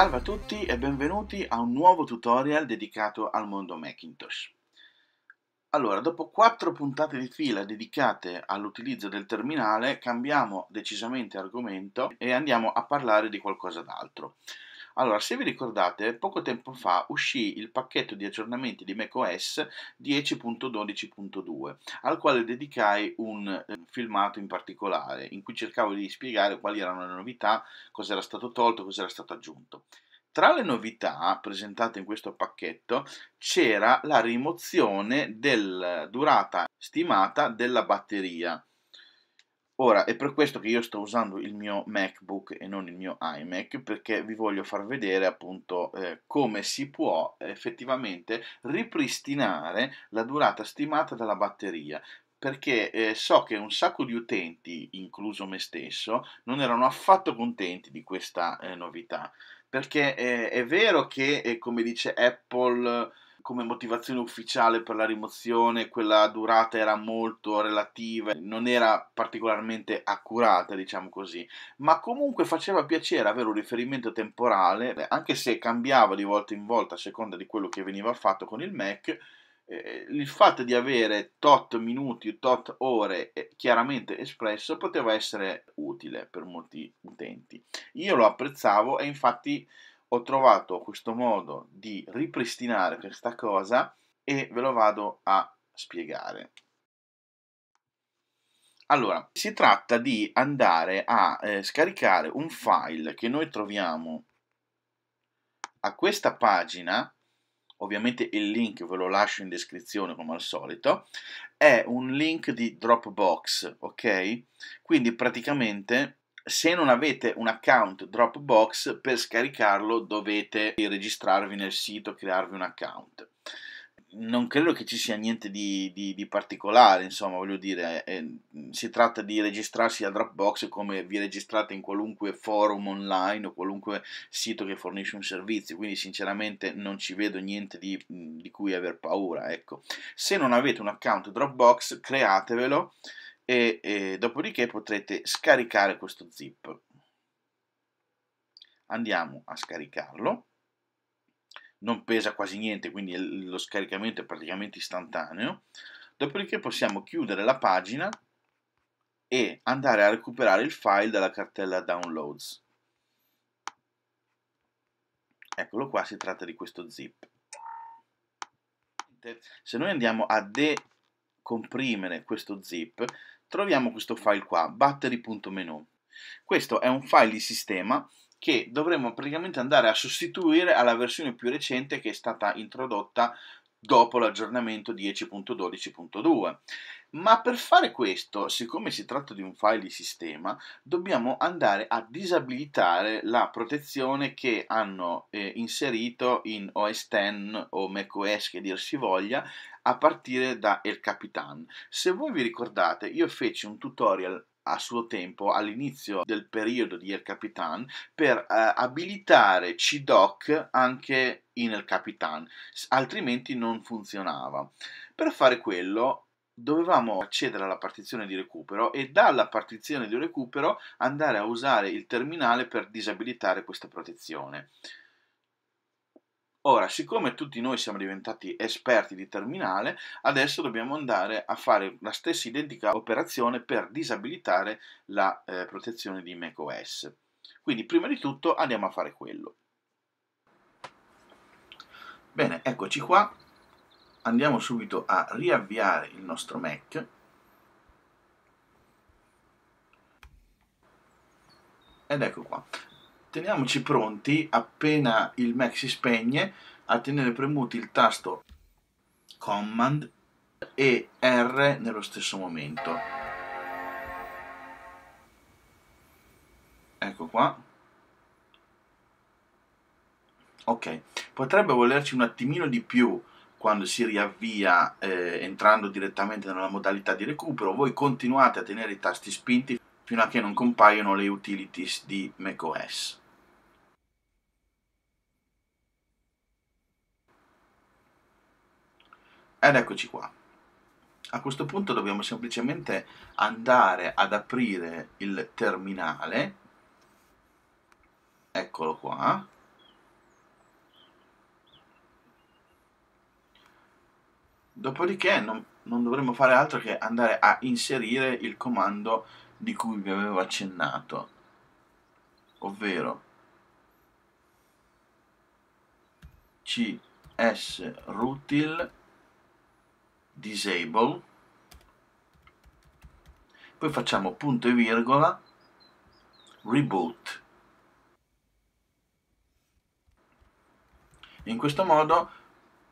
Salve a tutti e benvenuti a un nuovo tutorial dedicato al mondo Macintosh. Allora, dopo quattro puntate di fila dedicate all'utilizzo del terminale, cambiamo decisamente argomento e andiamo a parlare di qualcosa d'altro. Allora, se vi ricordate, poco tempo fa uscì il pacchetto di aggiornamenti di macOS 10.12.2, al quale dedicai un eh, filmato in particolare, in cui cercavo di spiegare quali erano le novità, cosa era stato tolto, cosa era stato aggiunto. Tra le novità presentate in questo pacchetto c'era la rimozione della durata stimata della batteria Ora, è per questo che io sto usando il mio MacBook e non il mio iMac, perché vi voglio far vedere appunto eh, come si può effettivamente ripristinare la durata stimata della batteria perché eh, so che un sacco di utenti, incluso me stesso, non erano affatto contenti di questa eh, novità, perché eh, è vero che, eh, come dice Apple, come motivazione ufficiale per la rimozione quella durata era molto relativa, non era particolarmente accurata, diciamo così, ma comunque faceva piacere avere un riferimento temporale, anche se cambiava di volta in volta a seconda di quello che veniva fatto con il Mac. Eh, il fatto di avere tot minuti, tot ore eh, chiaramente espresso poteva essere utile per molti utenti. Io lo apprezzavo e infatti ho trovato questo modo di ripristinare questa cosa e ve lo vado a spiegare. Allora, si tratta di andare a eh, scaricare un file che noi troviamo a questa pagina, ovviamente il link ve lo lascio in descrizione come al solito, è un link di Dropbox, ok? Quindi praticamente se non avete un account Dropbox, per scaricarlo dovete registrarvi nel sito, crearvi un account. Non credo che ci sia niente di, di, di particolare, insomma, voglio dire, eh, si tratta di registrarsi a Dropbox come vi registrate in qualunque forum online o qualunque sito che fornisce un servizio, quindi sinceramente non ci vedo niente di, di cui aver paura, ecco. Se non avete un account Dropbox, createvelo, e, e dopodiché potrete scaricare questo zip. Andiamo a scaricarlo, non pesa quasi niente, quindi lo scaricamento è praticamente istantaneo. Dopodiché possiamo chiudere la pagina e andare a recuperare il file dalla cartella downloads. Eccolo qua, si tratta di questo zip. Se noi andiamo a decomprimere questo zip, troviamo questo file qua, battery.menu. Questo è un file di sistema che dovremmo praticamente andare a sostituire alla versione più recente che è stata introdotta dopo l'aggiornamento 10.12.2. Ma per fare questo, siccome si tratta di un file di sistema, dobbiamo andare a disabilitare la protezione che hanno eh, inserito in OS X o macOS che dir si voglia, a partire da El Capitan. Se voi vi ricordate, io feci un tutorial a suo tempo all'inizio del periodo di El Capitan per eh, abilitare CDOC anche in El Capitan, altrimenti non funzionava. Per fare quello dovevamo accedere alla partizione di recupero e dalla partizione di recupero andare a usare il terminale per disabilitare questa protezione. Ora, siccome tutti noi siamo diventati esperti di terminale, adesso dobbiamo andare a fare la stessa identica operazione per disabilitare la eh, protezione di macOS. Quindi prima di tutto andiamo a fare quello. Bene, eccoci qua. Andiamo subito a riavviare il nostro Mac. Ed ecco qua teniamoci pronti appena il Mac si spegne a tenere premuti il tasto Command e R nello stesso momento. Ecco qua. Ok, potrebbe volerci un attimino di più quando si riavvia eh, entrando direttamente nella modalità di recupero. Voi continuate a tenere i tasti spinti fino a che non compaiono le utilities di macOS. Ed eccoci qua. A questo punto dobbiamo semplicemente andare ad aprire il terminale. Eccolo qua. Dopodiché non, non dovremmo fare altro che andare a inserire il comando di cui vi avevo accennato, ovvero csrutil disable poi facciamo punto e virgola reboot in questo modo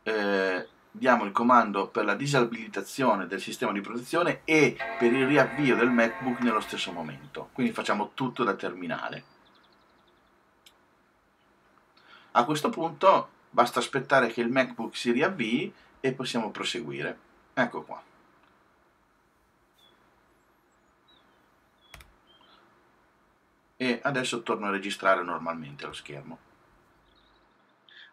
eh, diamo il comando per la disabilitazione del sistema di protezione e per il riavvio del MacBook nello stesso momento quindi facciamo tutto da terminale a questo punto basta aspettare che il MacBook si riavvii e possiamo proseguire Ecco qua. E adesso torno a registrare normalmente lo schermo.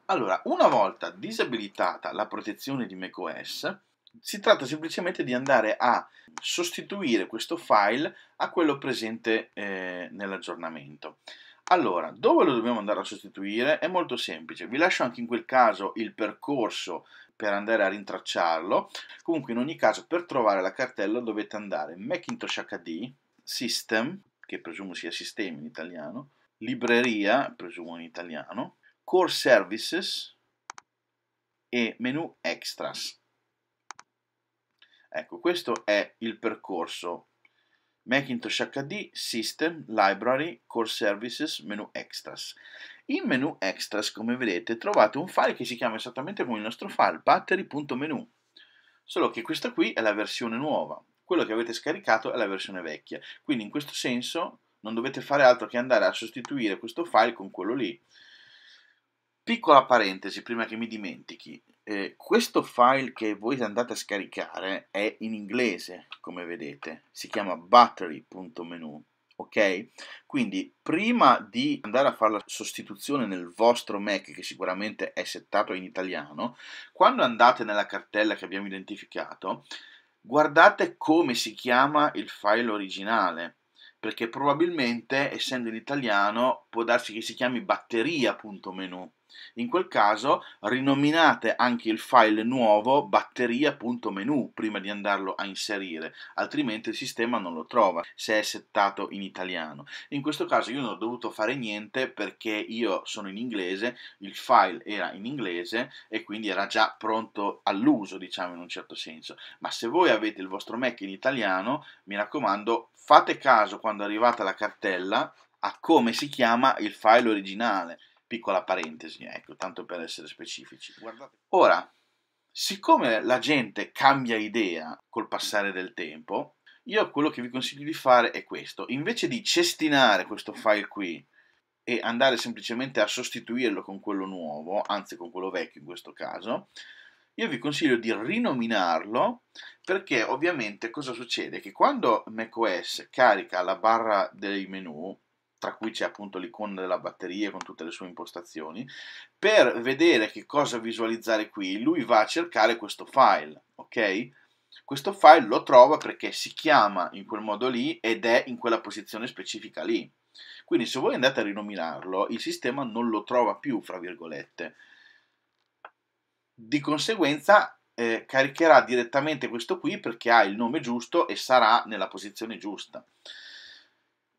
Allora, una volta disabilitata la protezione di macOS, si tratta semplicemente di andare a sostituire questo file a quello presente eh, nell'aggiornamento. Allora, dove lo dobbiamo andare a sostituire? È molto semplice, vi lascio anche in quel caso il percorso per andare a rintracciarlo. Comunque in ogni caso per trovare la cartella dovete andare in Macintosh HD, System, che presumo sia sistema in italiano, Libreria, presumo in italiano, Core Services e Menu Extras. Ecco, questo è il percorso Macintosh HD, System, Library, Core Services, Menu Extras. In menu Extras, come vedete, trovate un file che si chiama esattamente come il nostro file, battery.menu, solo che questa qui è la versione nuova, quello che avete scaricato è la versione vecchia, quindi in questo senso non dovete fare altro che andare a sostituire questo file con quello lì. Piccola parentesi, prima che mi dimentichi, eh, questo file che voi andate a scaricare è in inglese, come vedete, si chiama battery.menu ok? Quindi prima di andare a fare la sostituzione nel vostro Mac, che sicuramente è settato in italiano, quando andate nella cartella che abbiamo identificato, guardate come si chiama il file originale, perché probabilmente, essendo in italiano, può darsi che si chiami batteria.menu in quel caso rinominate anche il file nuovo batteria.menu prima di andarlo a inserire, altrimenti il sistema non lo trova se è settato in italiano. In questo caso io non ho dovuto fare niente perché io sono in inglese, il file era in inglese e quindi era già pronto all'uso, diciamo in un certo senso. Ma se voi avete il vostro Mac in italiano, mi raccomando, fate caso quando arrivate alla cartella a come si chiama il file originale Piccola parentesi, ecco, tanto per essere specifici. Guardate. Ora, siccome la gente cambia idea col passare del tempo, io quello che vi consiglio di fare è questo. Invece di cestinare questo file qui e andare semplicemente a sostituirlo con quello nuovo, anzi con quello vecchio in questo caso, io vi consiglio di rinominarlo perché ovviamente cosa succede? Che quando macOS carica la barra dei menu tra cui c'è appunto l'icona della batteria con tutte le sue impostazioni, per vedere che cosa visualizzare qui, lui va a cercare questo file, ok? Questo file lo trova perché si chiama in quel modo lì ed è in quella posizione specifica lì. Quindi se voi andate a rinominarlo, il sistema non lo trova più, fra virgolette. Di conseguenza eh, caricherà direttamente questo qui perché ha il nome giusto e sarà nella posizione giusta.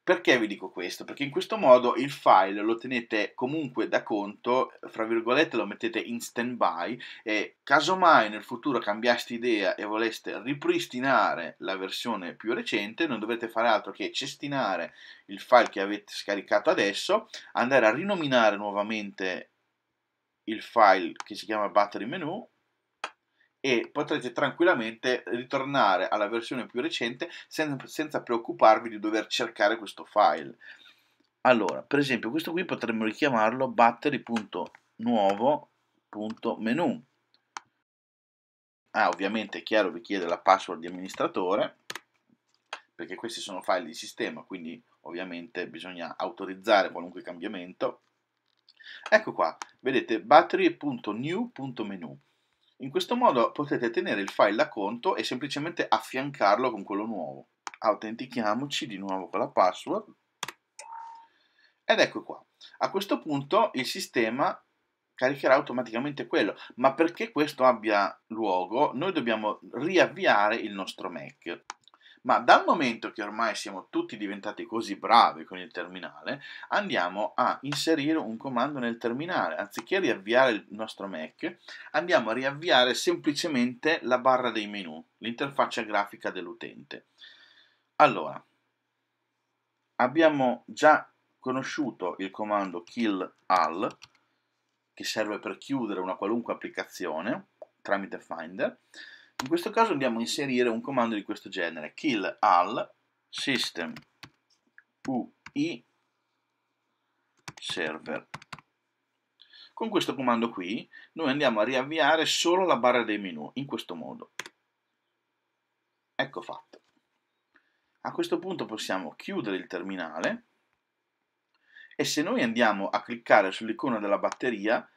Perché vi dico questo? Perché in questo modo il file lo tenete comunque da conto, fra virgolette lo mettete in stand-by e casomai nel futuro cambiaste idea e voleste ripristinare la versione più recente, non dovete fare altro che cestinare il file che avete scaricato adesso, andare a rinominare nuovamente il file che si chiama battery menu e potrete tranquillamente ritornare alla versione più recente sen- senza preoccuparvi di dover cercare questo file. Allora, per esempio, questo qui potremmo richiamarlo battery.nuovo.menu. Ah, ovviamente è chiaro vi chiede la password di amministratore perché questi sono file di sistema, quindi ovviamente bisogna autorizzare qualunque cambiamento. Ecco qua, vedete battery.new.menu. In questo modo potete tenere il file da conto e semplicemente affiancarlo con quello nuovo. Autentichiamoci di nuovo con la password. Ed ecco qua. A questo punto il sistema caricherà automaticamente quello, ma perché questo abbia luogo noi dobbiamo riavviare il nostro Mac ma dal momento che ormai siamo tutti diventati così bravi con il terminale, andiamo a inserire un comando nel terminale, anziché riavviare il nostro Mac, andiamo a riavviare semplicemente la barra dei menu, l'interfaccia grafica dell'utente. Allora, abbiamo già conosciuto il comando kill all, che serve per chiudere una qualunque applicazione tramite Finder, in questo caso andiamo a inserire un comando di questo genere, kill all system ui server. Con questo comando qui noi andiamo a riavviare solo la barra dei menu, in questo modo. Ecco fatto. A questo punto possiamo chiudere il terminale e se noi andiamo a cliccare sull'icona della batteria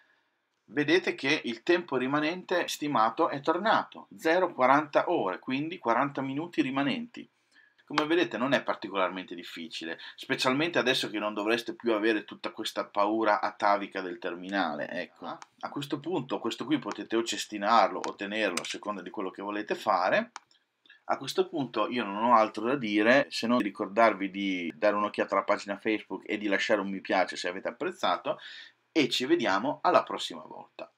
vedete che il tempo rimanente stimato è tornato, 0,40 ore, quindi 40 minuti rimanenti. Come vedete non è particolarmente difficile, specialmente adesso che non dovreste più avere tutta questa paura atavica del terminale. Ecco. A questo punto, questo qui potete o cestinarlo o tenerlo a seconda di quello che volete fare. A questo punto io non ho altro da dire se non ricordarvi di dare un'occhiata alla pagina Facebook e di lasciare un mi piace se avete apprezzato e ci vediamo alla prossima volta.